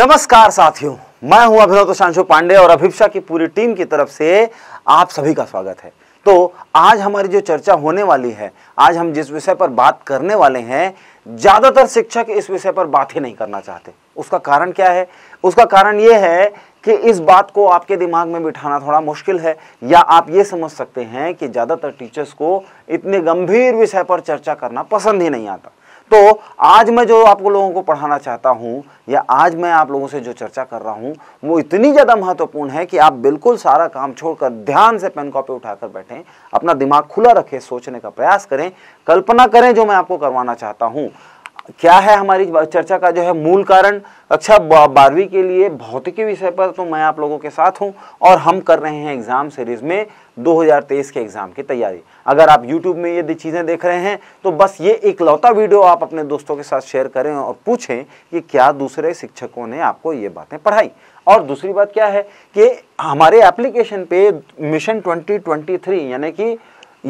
नमस्कार साथियों मैं हूं अभिनव प्रशांशु पांडे और अभिप्सा की पूरी टीम की तरफ से आप सभी का स्वागत है तो आज हमारी जो चर्चा होने वाली है आज हम जिस विषय पर बात करने वाले हैं ज़्यादातर शिक्षक इस विषय पर बात ही नहीं करना चाहते उसका कारण क्या है उसका कारण ये है कि इस बात को आपके दिमाग में बिठाना थोड़ा मुश्किल है या आप ये समझ सकते हैं कि ज़्यादातर टीचर्स को इतने गंभीर विषय पर चर्चा करना पसंद ही नहीं आता तो आज मैं जो आप लोगों को पढ़ाना चाहता हूँ या आज मैं आप लोगों से जो चर्चा कर रहा हूँ वो इतनी ज़्यादा महत्वपूर्ण है कि आप बिल्कुल सारा काम छोड़कर ध्यान से पेन कॉपी उठाकर बैठें अपना दिमाग खुला रखें सोचने का प्रयास करें कल्पना करें जो मैं आपको करवाना चाहता हूँ क्या है हमारी चर्चा का जो है मूल कारण अच्छा बारहवीं के लिए भौतिकी विषय पर तो मैं आप लोगों के साथ हूँ और हम कर रहे हैं एग्जाम सीरीज में 2023 के एग्ज़ाम की तैयारी अगर आप YouTube में ये चीज़ें देख रहे हैं तो बस ये एक लौता वीडियो आप अपने दोस्तों के साथ शेयर करें और पूछें कि क्या दूसरे शिक्षकों ने आपको ये बातें पढ़ाई और दूसरी बात क्या है कि हमारे एप्लीकेशन पे मिशन 2023 यानी कि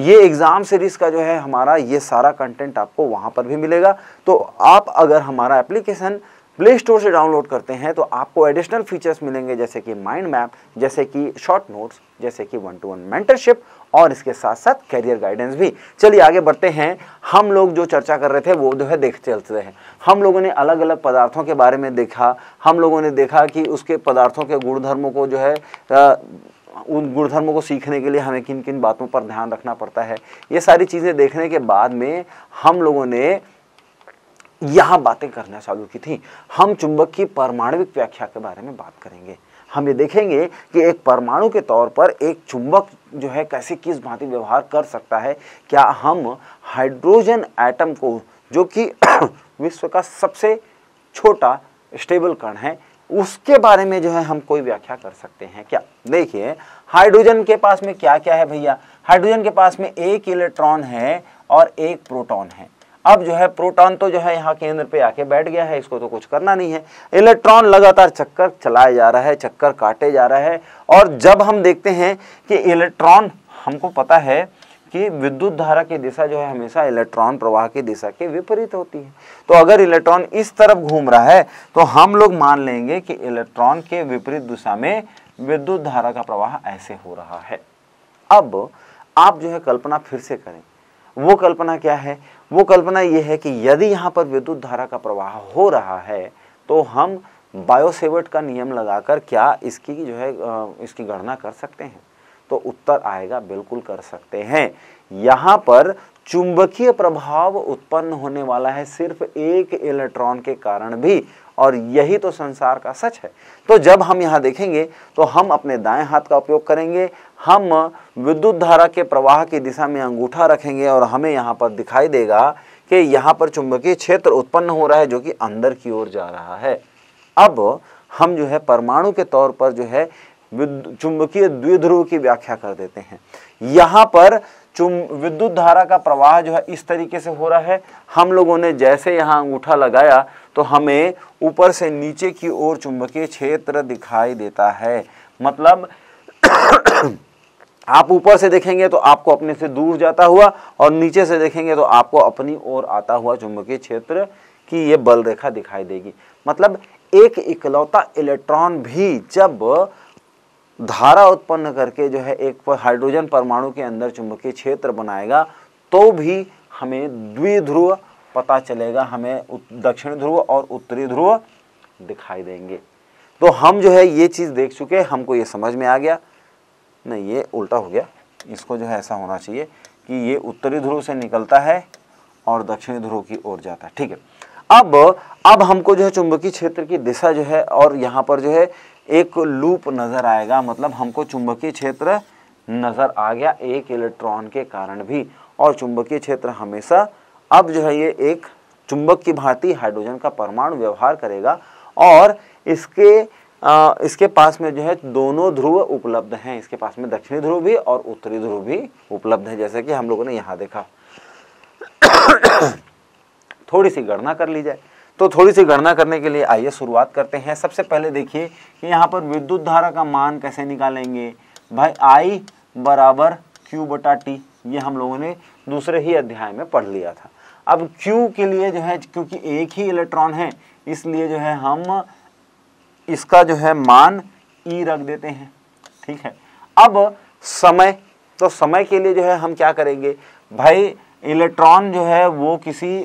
ये एग्ज़ाम सीरीज़ का जो है हमारा ये सारा कंटेंट आपको वहाँ पर भी मिलेगा तो आप अगर हमारा एप्लीकेशन प्ले स्टोर से डाउनलोड करते हैं तो आपको एडिशनल फीचर्स मिलेंगे जैसे कि माइंड मैप जैसे कि शॉर्ट नोट्स जैसे कि वन टू वन मेंटरशिप और इसके साथ साथ करियर गाइडेंस भी चलिए आगे बढ़ते हैं हम लोग जो चर्चा कर रहे थे वो जो है देख चलते हैं हम लोगों ने अलग अलग पदार्थों के बारे में देखा हम लोगों ने देखा कि उसके पदार्थों के गुणधर्मों को जो है आ, उन गुणधर्मों को सीखने के लिए हमें किन किन बातों पर ध्यान रखना पड़ता है ये सारी चीज़ें देखने के बाद में हम लोगों ने यहाँ बातें करना चालू की थी हम चुंबक की परमाणविक व्याख्या के बारे में बात करेंगे हम ये देखेंगे कि एक परमाणु के तौर पर एक चुंबक जो है कैसे किस भांति व्यवहार कर सकता है क्या हम हाइड्रोजन एटम को जो कि विश्व का सबसे छोटा स्टेबल कण है उसके बारे में जो है हम कोई व्याख्या कर सकते हैं क्या देखिए हाइड्रोजन के पास में क्या क्या है भैया हाइड्रोजन के पास में एक इलेक्ट्रॉन है और एक प्रोटॉन है अब जो है प्रोटॉन तो जो है यहाँ केंद्र पे आके बैठ गया है इसको तो कुछ करना नहीं है इलेक्ट्रॉन लगातार चक्कर चलाया जा रहा है चक्कर काटे जा रहा है और जब हम देखते हैं कि इलेक्ट्रॉन हमको पता है कि विद्युत धारा की दिशा जो है हमेशा इलेक्ट्रॉन प्रवाह की दिशा के विपरीत होती है तो अगर इलेक्ट्रॉन इस तरफ घूम रहा है तो हम लोग मान लेंगे कि इलेक्ट्रॉन के विपरीत दिशा में विद्युत धारा का प्रवाह ऐसे हो रहा है अब आप जो है कल्पना फिर से करें वो कल्पना क्या है वो कल्पना ये है कि यदि यहाँ पर विद्युत धारा का प्रवाह हो रहा है तो हम बायोसेवर्ट का नियम लगाकर क्या इसकी जो है इसकी गणना कर सकते हैं तो उत्तर आएगा बिल्कुल कर सकते हैं यहाँ पर चुंबकीय प्रभाव उत्पन्न होने वाला है सिर्फ एक इलेक्ट्रॉन के कारण भी और यही तो संसार का सच है तो जब हम यहाँ देखेंगे तो हम अपने दाएं हाथ का उपयोग करेंगे हम विद्युत धारा के प्रवाह की दिशा में अंगूठा रखेंगे और हमें यहाँ पर दिखाई देगा कि यहाँ पर चुंबकीय क्षेत्र उत्पन्न हो रहा है जो कि अंदर की ओर जा रहा है अब हम जो है परमाणु के तौर पर जो है चुंबकीय द्विध्रुव की व्याख्या कर देते हैं यहाँ पर चुम विद्युत धारा का प्रवाह जो है इस तरीके से हो रहा है हम लोगों ने जैसे यहाँ अंगूठा लगाया तो हमें ऊपर से नीचे की ओर चुंबकीय क्षेत्र दिखाई देता है मतलब आप ऊपर से देखेंगे तो आपको अपने से दूर जाता हुआ और नीचे से देखेंगे तो आपको अपनी ओर आता हुआ चुंबकीय क्षेत्र की ये बल रेखा दिखाई देगी मतलब एक इकलौता इलेक्ट्रॉन भी जब धारा उत्पन्न करके जो है एक हाइड्रोजन परमाणु के अंदर चुंबकीय क्षेत्र बनाएगा तो भी हमें द्विध्रुव पता चलेगा हमें दक्षिण ध्रुव और उत्तरी ध्रुव दिखाई देंगे तो हम जो है ये चीज़ देख चुके हमको ये समझ में आ गया नहीं ये उल्टा हो गया इसको जो है ऐसा होना चाहिए कि ये उत्तरी ध्रुव से निकलता है और दक्षिणी ध्रुव की ओर जाता है ठीक है अब अब हमको जो है चुंबकीय क्षेत्र की दिशा जो है और यहाँ पर जो है एक लूप नज़र आएगा मतलब हमको चुंबकीय क्षेत्र नज़र आ गया एक इलेक्ट्रॉन के कारण भी और चुंबकीय क्षेत्र हमेशा अब जो है ये एक चुंबक की भांति हाइड्रोजन का परमाणु व्यवहार करेगा और इसके आ, इसके पास में जो है दोनों ध्रुव उपलब्ध हैं इसके पास में दक्षिणी ध्रुव भी और उत्तरी ध्रुव भी उपलब्ध है जैसे कि हम लोगों ने यहाँ देखा थोड़ी सी गणना कर ली जाए तो थोड़ी सी गणना करने के लिए आइए शुरुआत करते हैं सबसे पहले देखिए कि यहाँ पर विद्युत धारा का मान कैसे निकालेंगे भाई आई बराबर क्यू बटा टी ये हम लोगों ने दूसरे ही अध्याय में पढ़ लिया था अब क्यू के लिए जो है क्योंकि एक ही इलेक्ट्रॉन है इसलिए जो है हम इसका जो है मान ई e रख देते हैं ठीक है अब समय तो समय के लिए जो है हम क्या करेंगे भाई इलेक्ट्रॉन जो है वो किसी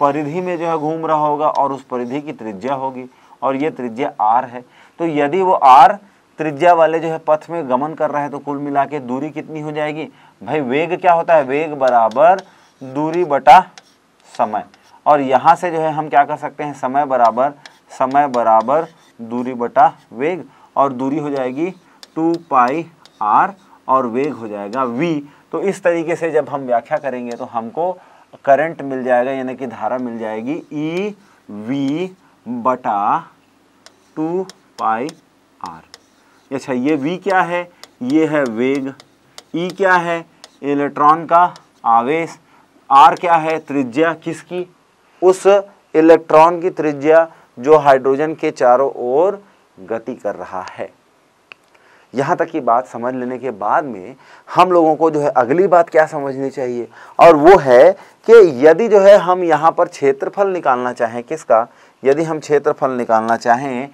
परिधि में जो है घूम रहा होगा और उस परिधि की त्रिज्या होगी और ये त्रिज्या आर है तो यदि वो आर त्रिज्या वाले जो है पथ में गमन कर रहा है तो कुल मिला के दूरी कितनी हो जाएगी भाई वेग क्या होता है वेग बराबर दूरी बटा समय और यहाँ से जो है हम क्या कर सकते हैं समय बराबर समय बराबर दूरी बटा वेग और दूरी हो जाएगी टू पाई आर और वेग हो जाएगा वी तो इस तरीके से जब हम व्याख्या करेंगे तो हमको करंट मिल जाएगा यानी कि धारा मिल जाएगी ई e वी बटा टू पाई आर अच्छा ये वी क्या है ये है वेग ई e क्या है इलेक्ट्रॉन का आवेश आर क्या है त्रिज्या किसकी उस इलेक्ट्रॉन की त्रिज्या जो हाइड्रोजन के चारों ओर गति कर रहा है यहाँ तक की बात समझ लेने के बाद में हम लोगों को जो है अगली बात क्या समझनी चाहिए और वो है कि यदि जो है हम यहाँ पर क्षेत्रफल निकालना चाहें किसका यदि हम क्षेत्रफल निकालना चाहें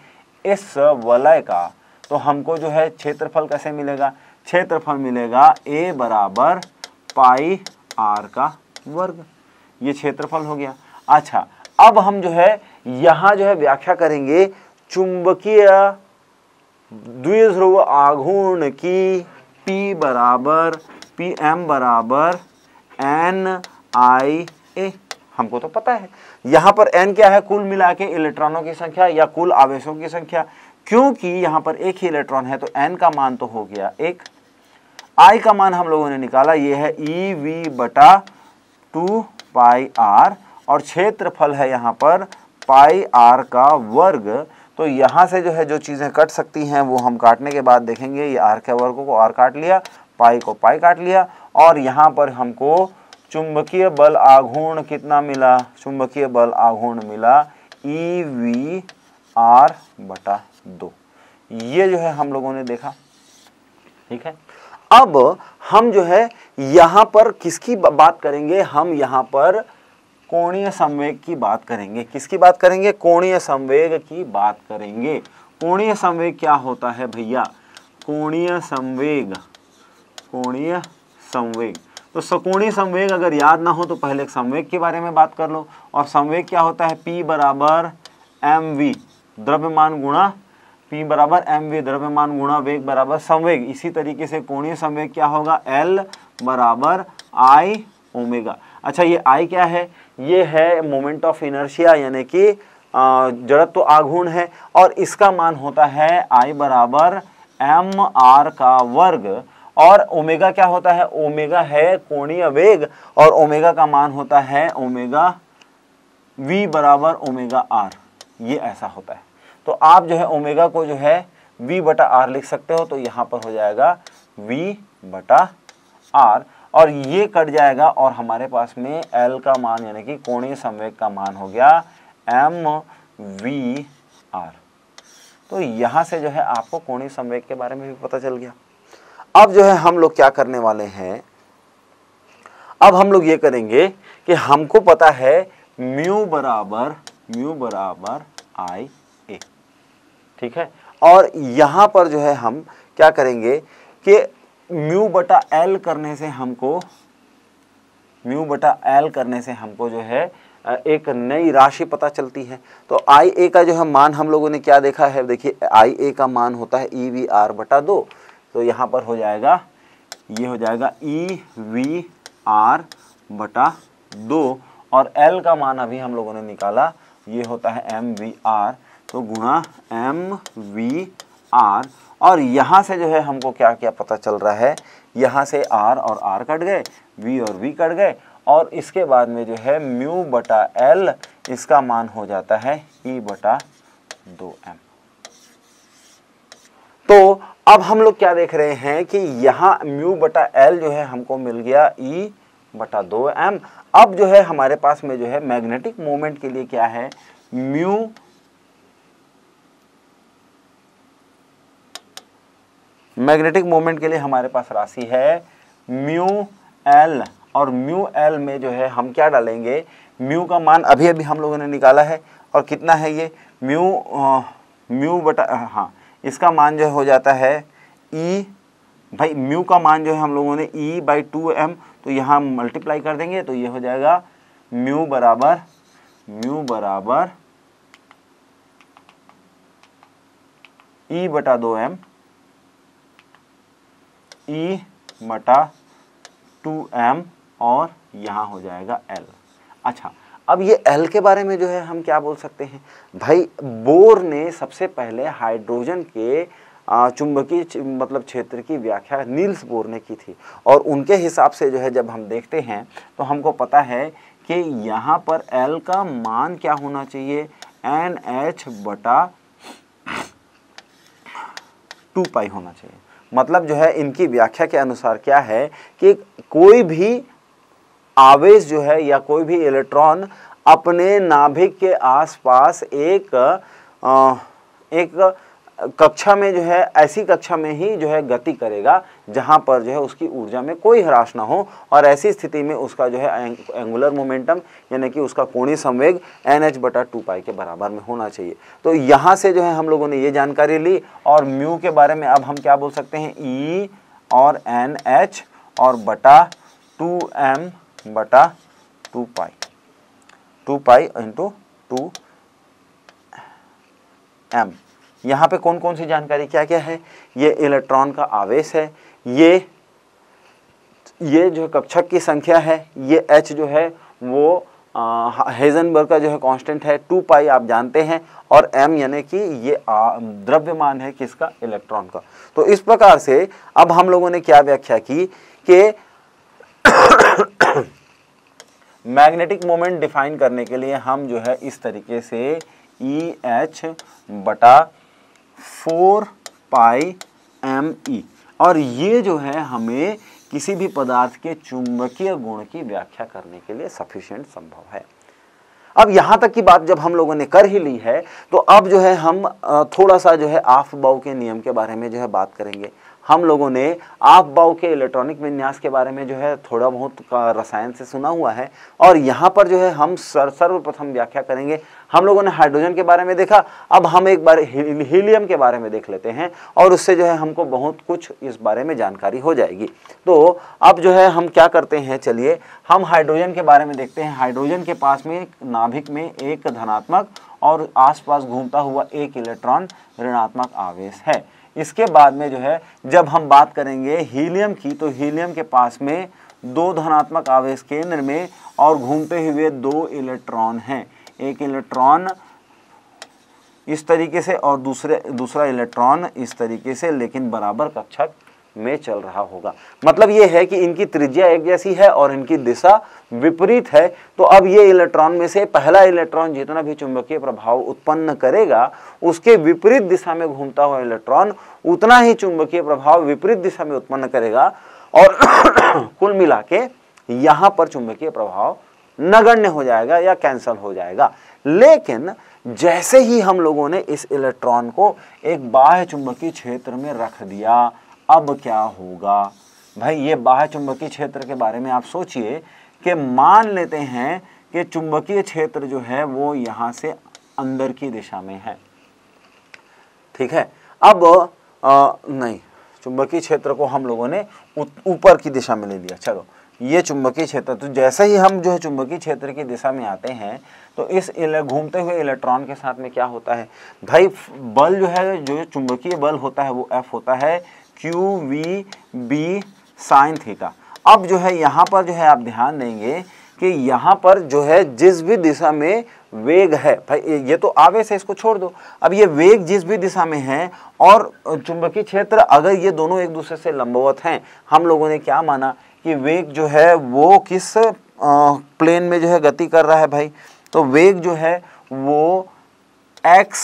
इस वलय का तो हमको जो है क्षेत्रफल कैसे मिलेगा क्षेत्रफल मिलेगा ए बराबर पाई आर का वर्ग ये क्षेत्रफल हो गया अच्छा अब हम जो है यहां जो है व्याख्या करेंगे चुंबकीय द्विध्रुव आघूर्ण की P बराबर पी एम बराबर एन आई ए हमको तो पता है यहां पर n क्या है कुल मिला के इलेक्ट्रॉनों की संख्या या कुल आवेशों की संख्या क्योंकि यहां पर एक ही इलेक्ट्रॉन है तो n का मान तो हो गया एक i का मान हम लोगों ने निकाला ये है ई e वी बटा टू पाई आर और क्षेत्रफल है यहां पर पाई आर का वर्ग तो यहाँ से जो है जो चीज़ें कट सकती हैं वो हम काटने के बाद देखेंगे ये आर के वर्ग को आर काट लिया पाई को पाई काट लिया और यहाँ पर हमको चुंबकीय बल आघूर्ण कितना मिला चुंबकीय बल आघूर्ण मिला ई वी आर बटा दो ये जो है हम लोगों ने देखा ठीक है अब हम जो है यहाँ पर किसकी बात करेंगे हम यहाँ पर कोणीय संवेग की बात करेंगे किसकी बात करेंगे कोणीय संवेग की बात करेंगे कोणीय संवेग क्या होता है भैया कोणीय संवेग कोणीय संवेग तो सकोणीय संवेग अगर याद ना हो तो पहले संवेग के बारे में बात कर लो और संवेग क्या होता है पी बराबर एम वी द्रव्यमान गुणा पी बराबर एम वी द्रव्यमान गुणा वेग बराबर संवेग इसी तरीके से कोणीय संवेग क्या होगा एल बराबर आई ओमेगा अच्छा ये आई क्या है ये है मोमेंट ऑफ इनर्शिया यानी कि जड़त्व तो आघूर्ण है और इसका मान होता है आई बराबर एम आर का वर्ग और ओमेगा क्या होता है ओमेगा है कोणीय वेग और ओमेगा का मान होता है ओमेगा v बराबर ओमेगा r ये ऐसा होता है तो आप जो है ओमेगा को जो है v बटा r लिख सकते हो तो यहाँ पर हो जाएगा v बटा आर और ये कट जाएगा और हमारे पास में एल का मान यानी कि कोणीय संवेग का मान हो गया एम वी आर तो यहां से जो है आपको कोणीय संवेग के बारे में भी पता चल गया अब जो है हम लोग क्या करने वाले हैं अब हम लोग ये करेंगे कि हमको पता है म्यू बराबर म्यू बराबर आई ए ठीक है और यहां पर जो है हम क्या करेंगे कि म्यू बटा एल करने से हमको म्यू बटा एल करने से हमको जो है एक नई राशि पता चलती है तो आई ए का जो है मान हम लोगों ने क्या देखा है देखिए आई ए का मान होता है ई वी आर बटा दो तो यहाँ पर हो जाएगा ये हो जाएगा ई वी आर बटा दो और एल का मान अभी हम लोगों ने निकाला ये होता है एम वी आर तो गुणा एम वी आर और यहाँ से जो है हमको क्या क्या पता चल रहा है यहाँ से आर और आर कट गए वी और वी कट गए और इसके बाद में जो है म्यू बटा एल इसका मान हो जाता है ई बटा दो एम तो अब हम लोग क्या देख रहे हैं कि यहाँ म्यू बटा एल जो है हमको मिल गया ई बटा दो एम अब जो है हमारे पास में जो है मैग्नेटिक मोमेंट के लिए क्या है म्यू मैग्नेटिक मोमेंट के लिए हमारे पास राशि है म्यू एल और म्यू एल में जो है हम क्या डालेंगे म्यू का मान अभी अभी हम लोगों ने निकाला है और कितना है ये म्यू म्यू बटा हाँ इसका मान जो हो जाता है ई भाई म्यू का मान जो है हम लोगों ने ई बाई टू एम तो यहाँ मल्टीप्लाई कर देंगे तो ये हो जाएगा म्यू बराबर म्यू बराबर ई बटा दो एम ई e बटा टू एम और यहाँ हो जाएगा एल अच्छा अब ये एल के बारे में जो है हम क्या बोल सकते हैं भाई बोर ने सबसे पहले हाइड्रोजन के चुंबकीय मतलब क्षेत्र की व्याख्या नील्स बोर ने की थी और उनके हिसाब से जो है जब हम देखते हैं तो हमको पता है कि यहाँ पर एल का मान क्या होना चाहिए एन एच बटा टू पाई होना चाहिए मतलब जो है इनकी व्याख्या के अनुसार क्या है कि कोई भी आवेश जो है या कोई भी इलेक्ट्रॉन अपने नाभिक के आसपास एक आ, एक कक्षा में जो है ऐसी कक्षा में ही जो है गति करेगा जहां पर जो है उसकी ऊर्जा में कोई ह्रास ना हो और ऐसी स्थिति में उसका जो है एंगुलर मोमेंटम यानी कि उसका कोणीय संवेग एन एच बटा टू पाई के बराबर में होना चाहिए तो यहां से जो है हम लोगों ने ये जानकारी ली और म्यू के बारे में अब हम क्या बोल सकते हैं ई और एन एच और बटा टू एम बटा two pi two pi into two M यहाँ पे कौन कौन सी जानकारी क्या क्या है ये इलेक्ट्रॉन का आवेश है ये ये जो कक्षक की संख्या है ये एच जो है वो हेजनबर्ग का जो है कांस्टेंट है टू पाई आप जानते हैं और एम यानी कि ये द्रव्यमान है किसका इलेक्ट्रॉन का तो इस प्रकार से अब हम लोगों ने क्या व्याख्या की कि मैग्नेटिक मोमेंट डिफाइन करने के लिए हम जो है इस तरीके से ई e एच बटा फोर पाई एम ई और ये जो है हमें किसी भी पदार्थ के चुंबकीय गुण की व्याख्या करने के लिए सफिशियंट संभव है अब यहाँ तक की बात जब हम लोगों ने कर ही ली है तो अब जो है हम थोड़ा सा जो है आफ बाव के नियम के बारे में जो है बात करेंगे हम लोगों ने आफ बाव के इलेक्ट्रॉनिक विन्यास के बारे में जो है थोड़ा बहुत रसायन से सुना हुआ है और यहाँ पर जो है हम सर्वप्रथम व्याख्या करेंगे हम लोगों ने हाइड्रोजन के बारे में देखा अब हम एक बार हीलियम के बारे में देख लेते हैं और उससे जो है हमको बहुत कुछ इस बारे में जानकारी हो जाएगी तो अब जो है हम क्या करते हैं चलिए हम हाइड्रोजन के बारे में देखते हैं हाइड्रोजन के पास में नाभिक में एक धनात्मक और आसपास घूमता हुआ एक इलेक्ट्रॉन ऋणात्मक आवेश है इसके बाद में जो है जब हम बात करेंगे हीलियम की तो हीलियम के पास में दो धनात्मक आवेश केंद्र में और घूमते हुए दो इलेक्ट्रॉन हैं एक इलेक्ट्रॉन इस तरीके से और दूसरे दूसरा इलेक्ट्रॉन इस तरीके से लेकिन बराबर कक्षक में चल रहा होगा मतलब ये है कि इनकी त्रिज्या एक जैसी है और इनकी दिशा विपरीत है तो अब ये इलेक्ट्रॉन में से पहला इलेक्ट्रॉन जितना भी चुंबकीय प्रभाव उत्पन्न करेगा उसके विपरीत दिशा में घूमता हुआ इलेक्ट्रॉन उतना ही चुंबकीय प्रभाव विपरीत दिशा में उत्पन्न करेगा और कुल मिला के यहाँ पर चुंबकीय प्रभाव नगण्य हो जाएगा या कैंसल हो जाएगा लेकिन जैसे ही हम लोगों ने इस इलेक्ट्रॉन को एक बाह्य चुंबकीय क्षेत्र में रख दिया अब क्या होगा भाई ये बाह्य चुंबकीय क्षेत्र के बारे में आप सोचिए कि मान लेते हैं कि चुंबकीय क्षेत्र जो है वो यहां से अंदर की दिशा में है ठीक है अब आ, नहीं चुंबकीय क्षेत्र को हम लोगों ने ऊपर की दिशा में ले लिया चलो ये चुंबकीय क्षेत्र तो जैसे ही हम जो है चुंबकीय क्षेत्र की दिशा में आते हैं तो इस घूमते हुए इलेक्ट्रॉन के साथ में क्या होता है भाई बल जो है जो चुंबकीय बल होता है वो एफ होता है Q V B sine theta अब जो है यहाँ पर जो है आप ध्यान देंगे कि यहाँ पर जो है जिस भी दिशा में वेग है भाई ये तो आवेश है इसको छोड़ दो अब ये वेग जिस भी दिशा में है और चुंबकीय क्षेत्र अगर ये दोनों एक दूसरे से लंबवत हैं हम लोगों ने क्या माना कि वेग जो है वो किस प्लेन में जो है गति कर रहा है भाई तो वेग जो है वो एक्स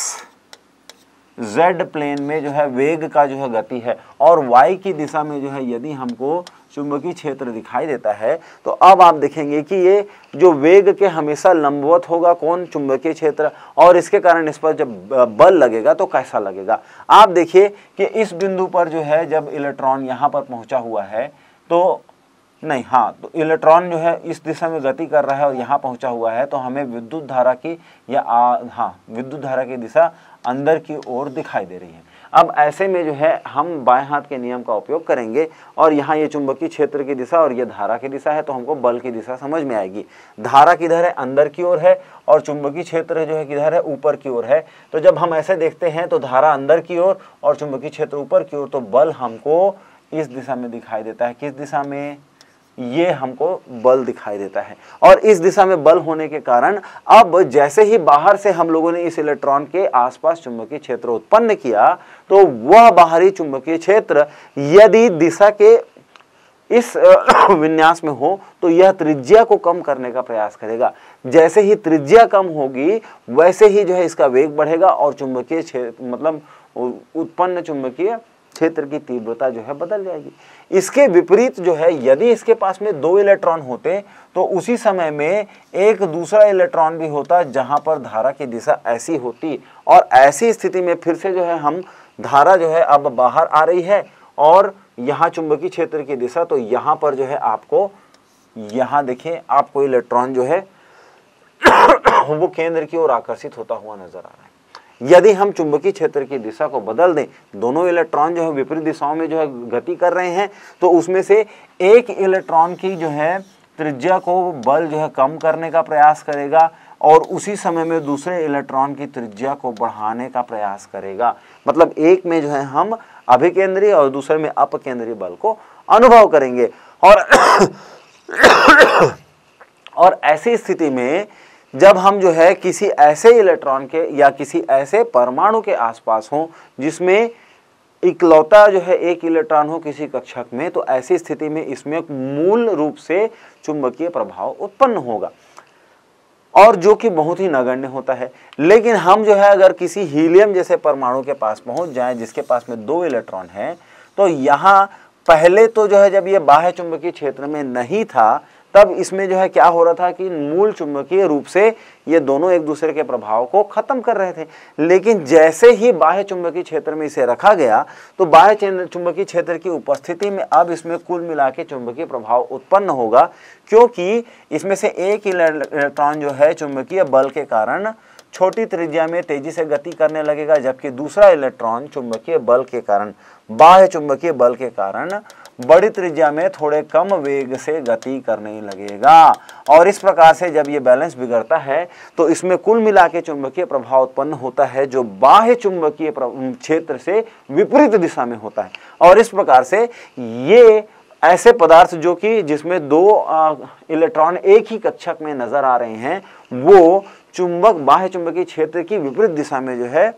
जेड प्लेन में जो है वेग का जो है गति है और वाई की दिशा में जो है यदि हमको चुंबकीय क्षेत्र दिखाई देता है तो अब आप देखेंगे कि ये जो वेग के हमेशा लंबवत होगा कौन चुंबकीय क्षेत्र और इसके कारण इस पर जब बल लगेगा तो कैसा लगेगा आप देखिए कि इस बिंदु पर जो है जब इलेक्ट्रॉन यहाँ पर पहुँचा हुआ है तो नहीं हाँ तो इलेक्ट्रॉन जो है इस दिशा में गति कर रहा है और यहाँ पहुँचा हुआ है तो हमें विद्युत धारा की या आ, हाँ विद्युत धारा की दिशा अंदर की ओर दिखाई दे रही है अब ऐसे में जो है हम बाएं हाथ के नियम का उपयोग करेंगे और यहाँ ये चुंबकीय क्षेत्र की दिशा और ये धारा की दिशा है तो हमको बल की दिशा समझ में आएगी धारा किधर है अंदर की ओर है और चुंबकीय क्षेत्र जो है किधर है ऊपर की ओर है तो जब हम ऐसे देखते हैं तो धारा अंदर की ओर और चुंबकीय क्षेत्र ऊपर की ओर तो बल हमको इस दिशा में दिखाई देता है किस दिशा में ये हमको बल दिखाई देता है और इस दिशा में बल होने के कारण अब जैसे ही बाहर से हम लोगों ने इस इलेक्ट्रॉन के आसपास चुंबकीय क्षेत्र उत्पन्न किया तो वह बाहरी चुंबकीय क्षेत्र यदि दिशा के इस विन्यास में हो तो यह त्रिज्या को कम करने का प्रयास करेगा जैसे ही त्रिज्या कम होगी वैसे ही जो है इसका वेग बढ़ेगा और चुंबकीय क्षेत्र मतलब उत्पन्न चुंबकीय क्षेत्र की तीव्रता जो है बदल जाएगी इसके विपरीत जो है यदि इसके पास में दो इलेक्ट्रॉन होते तो उसी समय में एक दूसरा इलेक्ट्रॉन भी होता जहां पर धारा की दिशा ऐसी होती और ऐसी स्थिति में फिर से जो है हम धारा जो है अब बाहर आ रही है और यहाँ चुंबकीय क्षेत्र की दिशा तो यहाँ पर जो है आपको यहाँ देखिए आपको इलेक्ट्रॉन जो है वो केंद्र की ओर आकर्षित होता हुआ नजर आ रहा है यदि हम चुंबकीय क्षेत्र की दिशा को बदल दें दोनों इलेक्ट्रॉन जो है विपरीत दिशाओं में जो है गति कर रहे हैं तो उसमें से एक इलेक्ट्रॉन की जो है त्रिज्या को बल जो है कम करने का प्रयास करेगा और उसी समय में दूसरे इलेक्ट्रॉन की त्रिज्या को बढ़ाने का प्रयास करेगा मतलब एक में जो है हम अभिकेंद्रीय और दूसरे में अपकेंद्रीय बल को अनुभव करेंगे और और ऐसी स्थिति में जब हम जो है किसी ऐसे इलेक्ट्रॉन के या किसी ऐसे परमाणु के आसपास हों जिसमें इकलौता जो है एक इलेक्ट्रॉन हो किसी कक्षक में तो ऐसी स्थिति में इसमें मूल रूप से चुंबकीय प्रभाव उत्पन्न होगा और जो कि बहुत ही नगण्य होता है लेकिन हम जो है अगर किसी हीलियम जैसे परमाणु के पास पहुंच जाएं जिसके पास में दो इलेक्ट्रॉन हैं तो यहाँ पहले तो जो है जब ये बाह्य चुंबकीय क्षेत्र में नहीं था तब इसमें जो है क्या हो रहा था कि मूल चुंबकीय रूप से ये दोनों एक दूसरे के प्रभाव को खत्म कर रहे थे लेकिन जैसे ही बाह्य चुंबकीय क्षेत्र में इसे रखा गया तो बाह्य चुंबकीय क्षेत्र की उपस्थिति में अब इसमें कुल मिला के चुंबकीय प्रभाव उत्पन्न होगा क्योंकि इसमें से एक इलेक्ट्रॉन जो है चुंबकीय बल के कारण छोटी त्रिज्या में तेजी से गति करने लगेगा जबकि दूसरा इलेक्ट्रॉन चुंबकीय बल के कारण बाह्य चुंबकीय बल के कारण बड़ी त्रिज्या में थोड़े कम वेग से गति करने लगेगा और इस प्रकार से जब ये बैलेंस बिगड़ता है तो इसमें कुल मिला के चुंबकीय प्रभाव उत्पन्न होता है जो बाह्य चुंबकीय क्षेत्र से विपरीत दिशा में होता है और इस प्रकार से ये ऐसे पदार्थ जो कि जिसमें दो इलेक्ट्रॉन एक ही कक्षक में नजर आ रहे हैं वो चुंबक बाह्य चुंबकीय क्षेत्र की विपरीत दिशा में जो है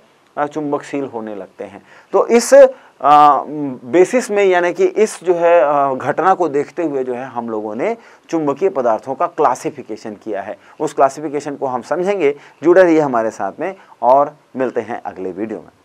चुंबकशील होने लगते हैं तो इस बेसिस में यानी कि इस जो है घटना को देखते हुए जो है हम लोगों ने चुंबकीय पदार्थों का क्लासिफिकेशन किया है उस क्लासिफिकेशन को हम समझेंगे जुड़े रहिए हमारे साथ में और मिलते हैं अगले वीडियो में